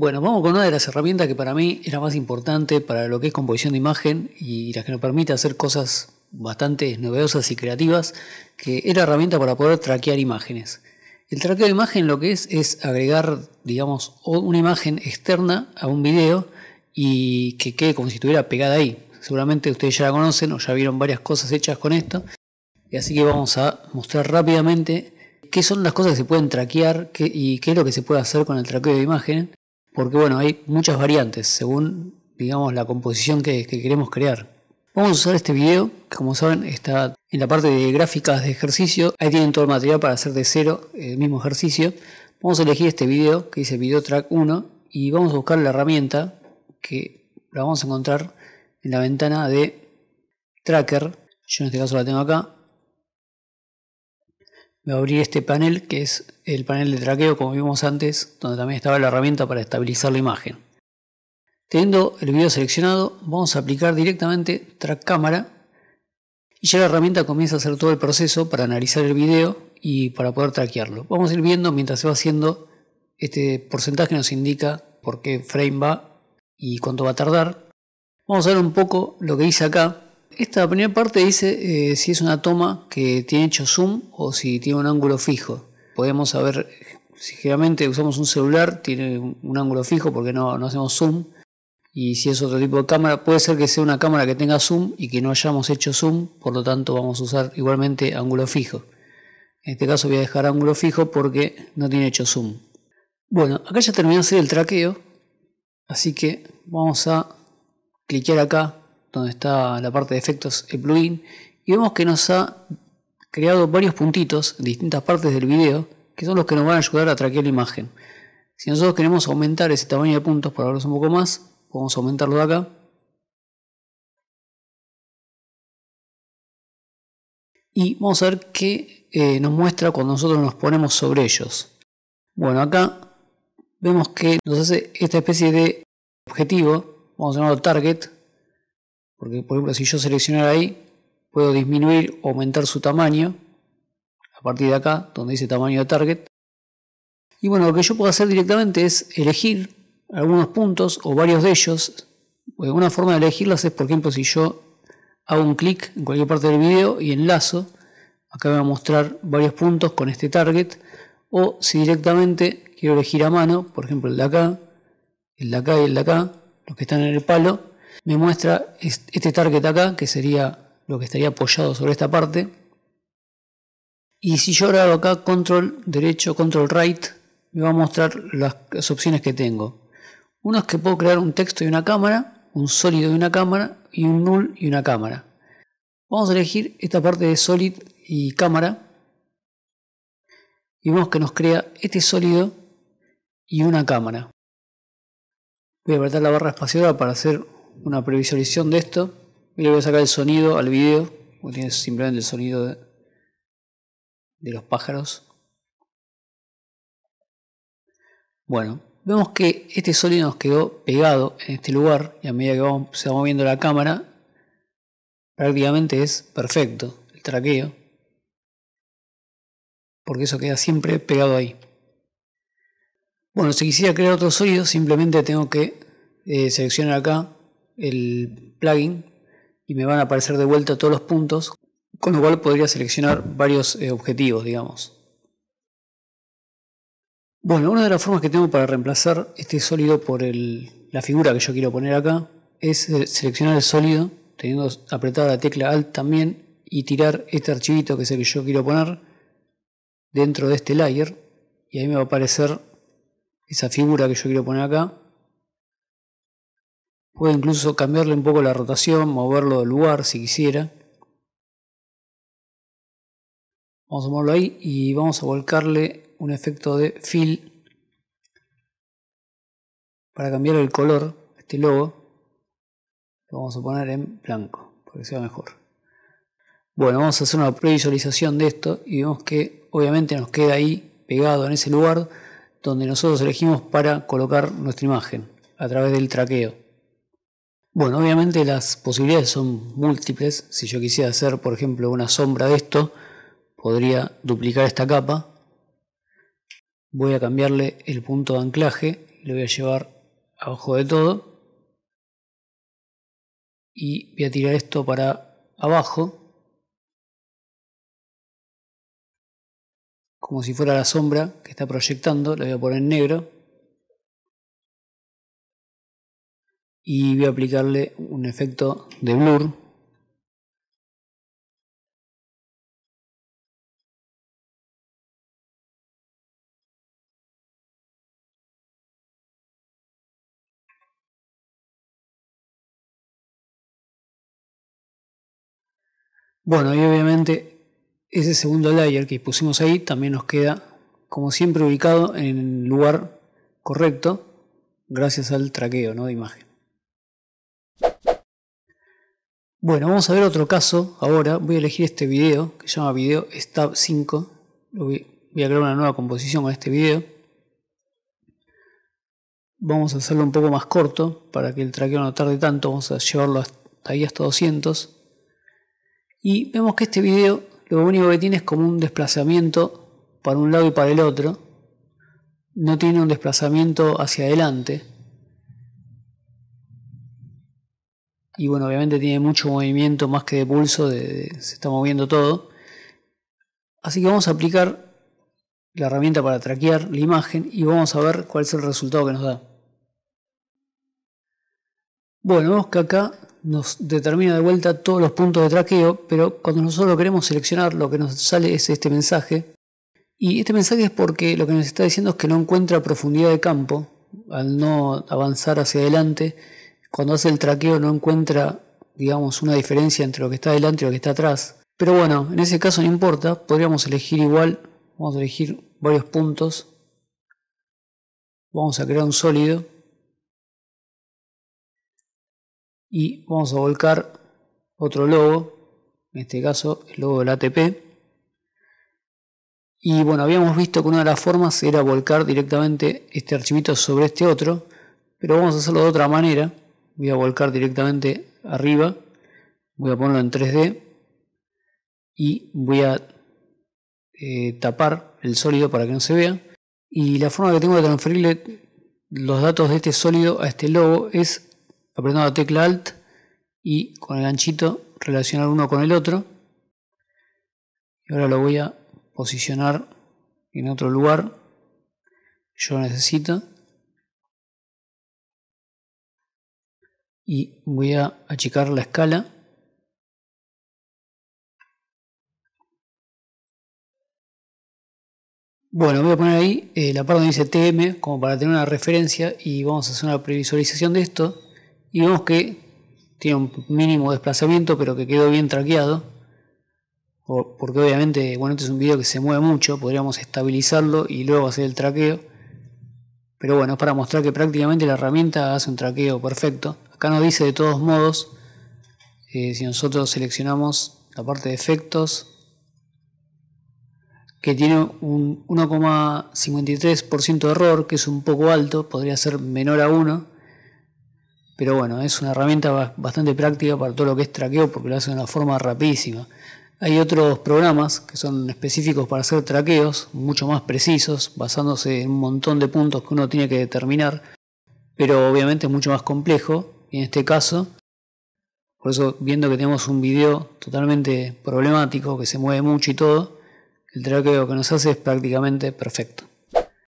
Bueno, vamos con una de las herramientas que para mí era más importante para lo que es composición de imagen y la que nos permite hacer cosas bastante novedosas y creativas, que es la herramienta para poder traquear imágenes. El traqueo de imagen lo que es es agregar, digamos, una imagen externa a un video y que quede como si estuviera pegada ahí. Seguramente ustedes ya la conocen o ya vieron varias cosas hechas con esto. Y así que vamos a mostrar rápidamente qué son las cosas que se pueden traquear y qué es lo que se puede hacer con el traqueo de imagen porque bueno, hay muchas variantes según digamos la composición que, que queremos crear. Vamos a usar este video, que como saben está en la parte de gráficas de ejercicio, ahí tienen todo el material para hacer de cero el mismo ejercicio. Vamos a elegir este video que dice Video Track 1 y vamos a buscar la herramienta que la vamos a encontrar en la ventana de Tracker, yo en este caso la tengo acá, me abrir este panel que es el panel de traqueo como vimos antes, donde también estaba la herramienta para estabilizar la imagen. Teniendo el video seleccionado, vamos a aplicar directamente track cámara y ya la herramienta comienza a hacer todo el proceso para analizar el video y para poder traquearlo. Vamos a ir viendo mientras se va haciendo este porcentaje nos indica por qué frame va y cuánto va a tardar. Vamos a ver un poco lo que dice acá esta primera parte dice eh, si es una toma que tiene hecho zoom o si tiene un ángulo fijo. Podemos saber, eh, si generalmente usamos un celular, tiene un, ángulo fijo porque no, hacemos zoom. Y si es otro tipo de cámara, puede ser que sea una cámara que tenga zoom y que no hayamos hecho zoom, por lo tanto vamos a usar igualmente ángulo fijo. En este caso voy a dejar ángulo fijo porque no tiene hecho zoom. Bueno, acá ya terminé de hacer el traqueo, así que vamos a cliquear acá donde está la parte de efectos, el plugin, y vemos que nos ha creado varios puntitos en distintas partes del video, que son los que nos van a ayudar a traquear la imagen. Si nosotros queremos aumentar ese tamaño de puntos para verlos un poco más, podemos aumentarlo de acá. Y vamos a ver qué eh, nos muestra cuando nosotros nos ponemos sobre ellos. Bueno, acá vemos que nos hace esta especie de objetivo, vamos a llamarlo target, porque, por ejemplo, si yo seleccionar ahí, puedo disminuir o aumentar su tamaño a partir de acá, donde dice tamaño de target. Y bueno, lo que yo puedo hacer directamente es elegir algunos puntos o varios de ellos. una forma de elegirlos es, por ejemplo, si yo hago un clic en cualquier parte del video y enlazo, acá me va a mostrar varios puntos con este target. O si directamente quiero elegir a mano, por ejemplo el de acá, el de acá y el de acá, los que están en el palo, me muestra este target acá, que sería lo que estaría apoyado sobre esta parte. Y si yo ahora hago acá control derecho, control right, me va a mostrar las, opciones que tengo. Uno es que puedo crear un texto y una cámara, un sólido y una cámara, y un null y una cámara. Vamos a elegir esta parte de solid y cámara. Y vemos que nos crea este sólido y una cámara. Voy a apretar la barra espaciadora para hacer una previsualización de esto. Y le voy a sacar el sonido al video, o tiene simplemente el sonido de, los pájaros. Bueno, vemos que este sonido nos quedó pegado en este lugar y a medida que se va moviendo la cámara, prácticamente es perfecto el traqueo, porque eso queda siempre pegado ahí. Bueno, si quisiera crear otro sonido... simplemente tengo que eh, seleccionar acá el plugin y me van a aparecer de vuelta todos los puntos, con lo cual podría seleccionar varios eh, objetivos, digamos. Bueno, una de las formas que tengo para reemplazar este sólido por la figura que yo quiero poner acá es eh, seleccionar el sólido, teniendo apretada la tecla Alt también, y tirar este archivito que es el que yo quiero poner dentro de este layer, y ahí me va a aparecer esa figura que yo quiero poner acá, Puede incluso cambiarle un poco la rotación, moverlo de lugar si quisiera. Vamos a moverlo ahí y vamos a volcarle un efecto de fill para cambiar el color, este logo. Lo vamos a poner en blanco para que sea mejor. Bueno, vamos a hacer una previsualización de esto y vemos que obviamente nos queda ahí pegado en ese lugar donde nosotros elegimos para colocar nuestra imagen a través del traqueo. Bueno, obviamente las posibilidades son múltiples. Si yo quisiera hacer, por ejemplo, una sombra de esto, podría duplicar esta capa. Voy a cambiarle el punto de anclaje, lo voy a llevar abajo de todo. Y voy a tirar esto para abajo. Como si fuera la sombra que está proyectando, la voy a poner en negro. y voy a aplicarle un efecto de blur Bueno, y obviamente ese segundo layer que pusimos ahí también nos queda, como siempre, ubicado en el lugar correcto gracias al traqueo ¿no? de imagen. Bueno, vamos a ver otro caso ahora. Voy a elegir este video que se llama Video Stab 5. Voy a crear una nueva composición con este video. Vamos a hacerlo un poco más corto para que el traqueo no tarde tanto. Vamos a llevarlo hasta ahí hasta 200. Y vemos que este video lo único que tiene es como un desplazamiento para un lado y para el otro. No tiene un desplazamiento hacia adelante. y bueno, obviamente tiene mucho movimiento más que de pulso, se está moviendo todo. Así que vamos a aplicar la herramienta para traquear la imagen y vamos a ver cuál es el resultado que nos da. Bueno, vemos que acá nos determina de vuelta todos los puntos de traqueo, pero cuando nosotros lo queremos seleccionar, lo que nos sale es este mensaje. Y este mensaje es porque lo que nos está diciendo es que no encuentra profundidad de campo al no avanzar hacia adelante cuando hace el traqueo no encuentra, digamos, una diferencia entre lo que está delante y lo que está atrás. Pero bueno, en ese caso no importa, podríamos elegir igual, vamos a elegir varios puntos. Vamos a crear un sólido. Y vamos a volcar otro logo, en este caso el logo del ATP. Y bueno, habíamos visto que una de las formas era volcar directamente este archivito sobre este otro, pero vamos a hacerlo de otra manera voy a volcar directamente arriba, voy a ponerlo en 3D y voy a eh, tapar el sólido para que no se vea. Y la forma que tengo de transferirle los datos de este sólido a este logo es apretando la tecla Alt y con el ganchito relacionar uno con el otro. Y ahora lo voy a posicionar en otro lugar yo necesito. y voy a achicar la escala. Bueno, voy a poner ahí eh, la parte donde dice TM como para tener una referencia y vamos a hacer una previsualización de esto y vemos que tiene un mínimo desplazamiento pero que quedó bien traqueado porque obviamente, bueno, este es un video que se mueve mucho, podríamos estabilizarlo y luego hacer el traqueo pero bueno, es para mostrar que prácticamente la herramienta hace un traqueo perfecto Cano dice de todos modos, eh, si nosotros seleccionamos la parte de efectos, que tiene un 1,53% de error, que es un poco alto, podría ser menor a 1, pero bueno, es una herramienta bastante práctica para todo lo que es traqueo porque lo hace de una forma rapidísima. Hay otros programas que son específicos para hacer traqueos, mucho más precisos, basándose en un montón de puntos que uno tiene que determinar, pero obviamente es mucho más complejo en este caso. Por eso, viendo que tenemos un video totalmente problemático, que se mueve mucho y todo, el traqueo que nos hace es prácticamente perfecto.